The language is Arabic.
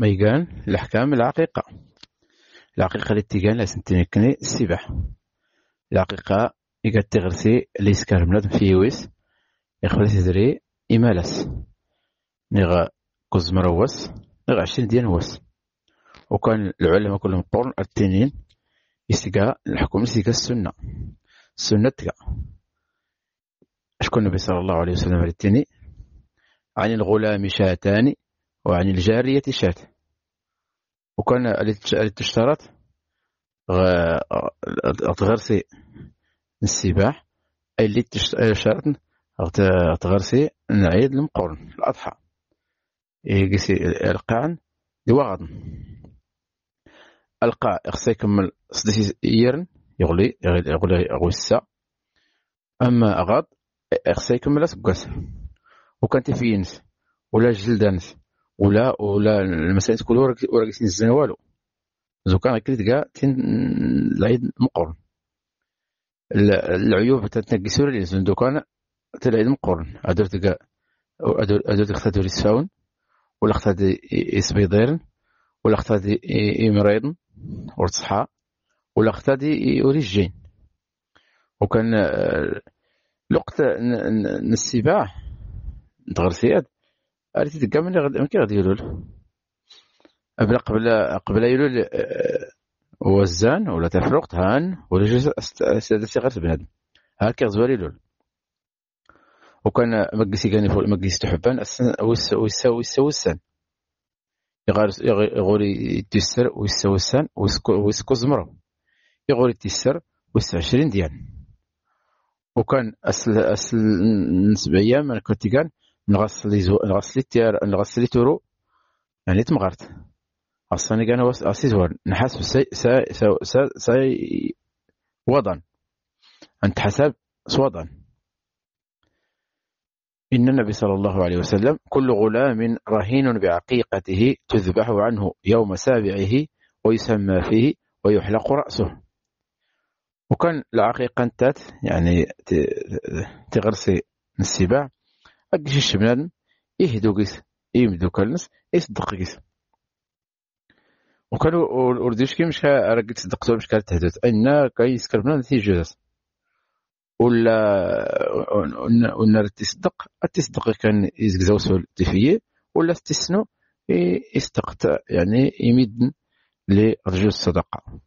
ميغان الأحكام العقيقة العقيقة اللي تيقان لازم تنكني السباح العقيقة إيقا تغرسي اللي يسكر بنادم في يويس يخبر تدري إمالس نيغا كوز مروس نيغا عشرين ديال نواس وكان العلماء كلهم قرن التنين يسقى الحكم يسقى السنة السنة تقع شكون النبي صلى الله عليه وسلم التنين عن الغلام شاتان وعن الجارية شاة وكان اللي تشترط غتغرسي السباح اللي تشترط غتغرسي نعيد المقرن الأضحى يقسي القاعن دواغن القاع خصه يكمل سدس يرن يغلي يغلي يغلي السا اما غاد خصه يكمل سكاس وكان تفينس ولا جلدانس ولا ولا المسائل تكون ورا جالسين الزنا والو زوكا كريت كاع تين العيد مقرن العيوب تتنقسوا لي دوكا حتى العيد مقرن هدرت كاع هدرت ختا دوري الساون ولا ختا يسبيضيرن ولا ختا يمريضن ورتصحى ولا ختا اوريجين وكان آه، لقطة نسيباح تغرسيات عرفتي ديك من ملي كي غادي يلول قبل قبل قبل يلول آه، وزان ولا تفرقت الوقت هان ولا جوج سادة صغار البنادم هاكا زوال يلول وكان مجلسي كان فوق مجلس تحبان ويساوي يساوي السن يغور يتسر ويساوي السن ويسكو زمرو يغور تيسر ويسع عشرين ديال وكان أسل أسل نسبة أيام أنا كنت كان نغسل نغسل نغسل تورو يعني تمغرت اصلا كان اسي زوال نحسب سا سا سا سا وضن نتحسب سوضن إن النبي صلى الله عليه وسلم كل غلام رهين بعقيقته تذبح عنه يوم سابعه ويسمى فيه ويحلق رأسه وكان العقيقة نتات يعني تغرسي السباع أكش الشمال إهدو قيس إيمدو كالنس إصدق إيه قيس وكانو الأرديش كي مشكا أرقيت صدقت ومشكال تهدوت أنا كي يسكر منا نتي جوزاس ولا ولا تصدق تصدق كان يزكزاو سول تفيه ولا تسنو يستقط يعني يمدن لرجل الصدقه